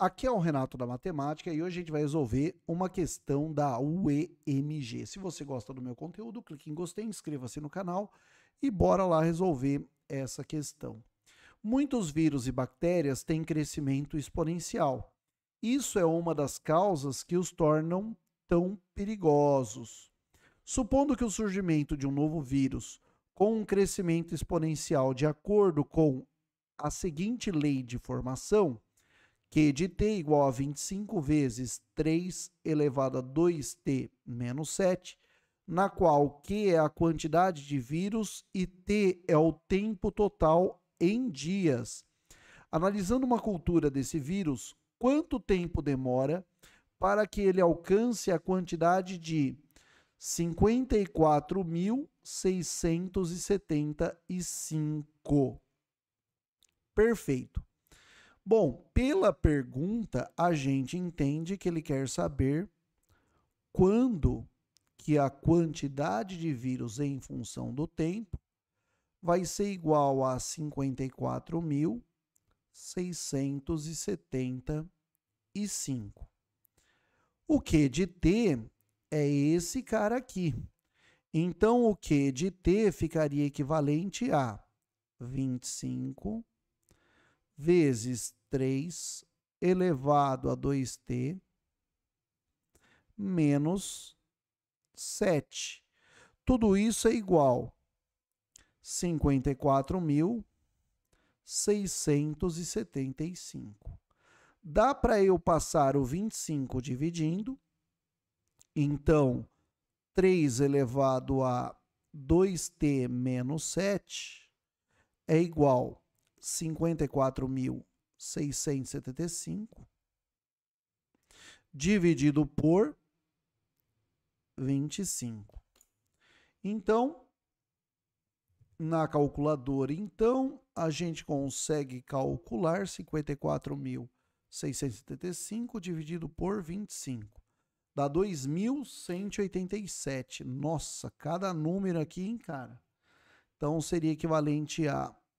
Aqui é o Renato da Matemática e hoje a gente vai resolver uma questão da UEMG. Se você gosta do meu conteúdo, clique em gostei, inscreva-se no canal e bora lá resolver essa questão. Muitos vírus e bactérias têm crescimento exponencial. Isso é uma das causas que os tornam tão perigosos. Supondo que o surgimento de um novo vírus com um crescimento exponencial de acordo com a seguinte lei de formação, que de t igual a 25 vezes 3 elevado a 2t menos 7, na qual q é a quantidade de vírus e t é o tempo total em dias. Analisando uma cultura desse vírus, quanto tempo demora para que ele alcance a quantidade de 54.675? Perfeito. Bom, pela pergunta, a gente entende que ele quer saber quando que a quantidade de vírus em função do tempo vai ser igual a 54.675. O Q de T é esse cara aqui. Então, o Q de T ficaria equivalente a 25 vezes 3 elevado a 2t menos 7. Tudo isso é igual a 54.675. Dá para eu passar o 25 dividindo, então 3 elevado a 2t menos 7 é igual 54.675 dividido por 25. Então, na calculadora, então, a gente consegue calcular 54.675 dividido por 25. Dá 2.187. Nossa, cada número aqui, hein, cara? Então, seria equivalente a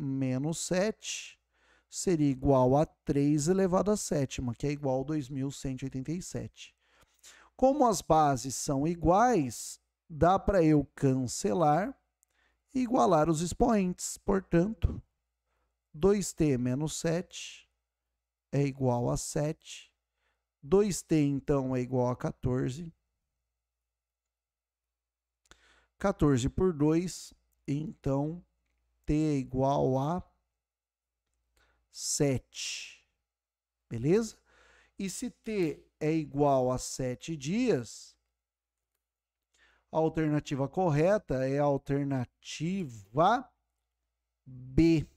menos 7 seria igual a 3 elevado a sétima, que é igual a 2187. Como as bases são iguais, dá para eu cancelar e igualar os expoentes. Portanto, 2t menos 7 é igual a 7. 2t, então, é igual a 14. 14 por 2, então, t é igual a 7. Beleza? E se t é igual a 7 dias, a alternativa correta é a alternativa B.